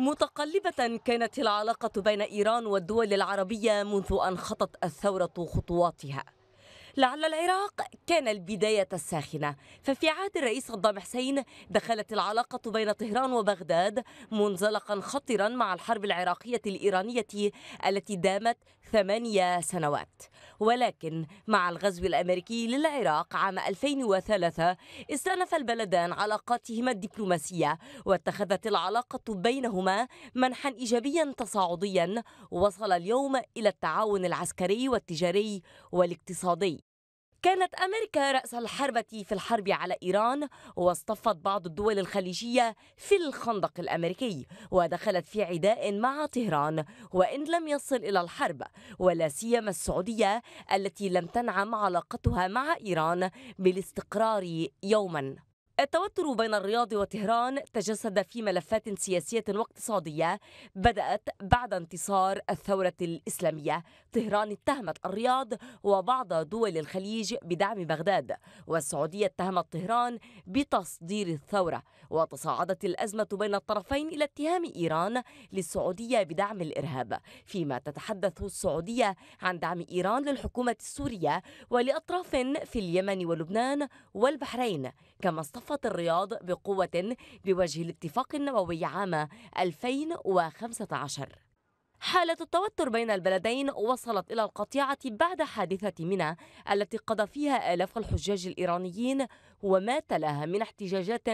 متقلبة كانت العلاقة بين إيران والدول العربية منذ أن خطت الثورة خطواتها لعل العراق كان البداية الساخنة ففي عهد الرئيس صدام حسين دخلت العلاقة بين طهران وبغداد منزلقا خطرا مع الحرب العراقية الإيرانية التي دامت ثمانية سنوات ولكن مع الغزو الأمريكي للعراق عام 2003 استأنف البلدان علاقاتهما الدبلوماسية واتخذت العلاقة بينهما منحا إيجابيا تصاعديا وصل اليوم إلى التعاون العسكري والتجاري والاقتصادي كانت أمريكا رأس الحربة في الحرب على إيران واصطفت بعض الدول الخليجية في الخندق الأمريكي ودخلت في عداء مع طهران وإن لم يصل إلى الحرب ولا سيما السعودية التي لم تنعم علاقتها مع إيران بالاستقرار يوما التوتر بين الرياض وتهران تجسد في ملفات سياسية واقتصادية بدأت بعد انتصار الثورة الإسلامية طهران اتهمت الرياض وبعض دول الخليج بدعم بغداد والسعودية اتهمت طهران بتصدير الثورة وتصاعدت الأزمة بين الطرفين إلى اتهام إيران للسعودية بدعم الإرهاب فيما تتحدث السعودية عن دعم إيران للحكومة السورية ولأطراف في اليمن ولبنان والبحرين كما اصطفى استضافت الرياض بقوة بوجه الاتفاق النووي عام 2015 حالة التوتر بين البلدين وصلت إلى القطيعة بعد حادثة منى التي قضى فيها آلاف الحجاج الإيرانيين هو ما تلاها من احتجاجات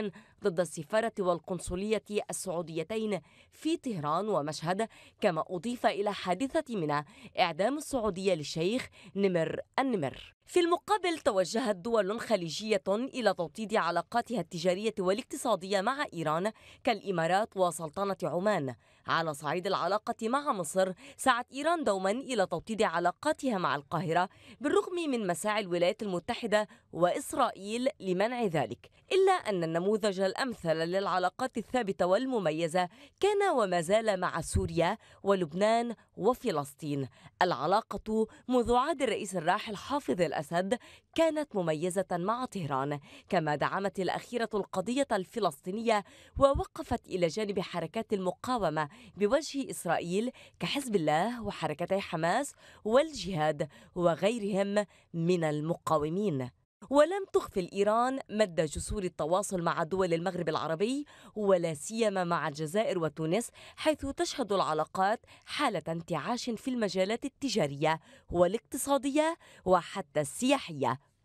ضد السفارة والقنصلية السعوديتين في طهران ومشهد كما أضيف إلى حادثة منى إعدام السعودية للشيخ نمر النمر في المقابل توجهت دول خليجية إلى توطيد علاقاتها التجارية والاقتصادية مع إيران كالإمارات وسلطنة عمان على صعيد العلاقة مع مصر سعت إيران دوما إلى توطيد علاقاتها مع القاهرة بالرغم من مساعي الولايات المتحدة وإسرائيل لمنع ذلك إلا أن النموذج الأمثل للعلاقات الثابتة والمميزة كان وما زال مع سوريا ولبنان وفلسطين العلاقة منذ عهد الرئيس الراحل حافظ الأسد كانت مميزة مع طهران كما دعمت الأخيرة القضية الفلسطينية ووقفت إلى جانب حركات المقاومة بوجه إسرائيل كحزب الله وحركتي حماس والجهاد وغيرهم من المقاومين ولم تخفل إيران مد جسور التواصل مع دول المغرب العربي ولا سيما مع الجزائر وتونس حيث تشهد العلاقات حالة انتعاش في المجالات التجارية والاقتصادية وحتى السياحية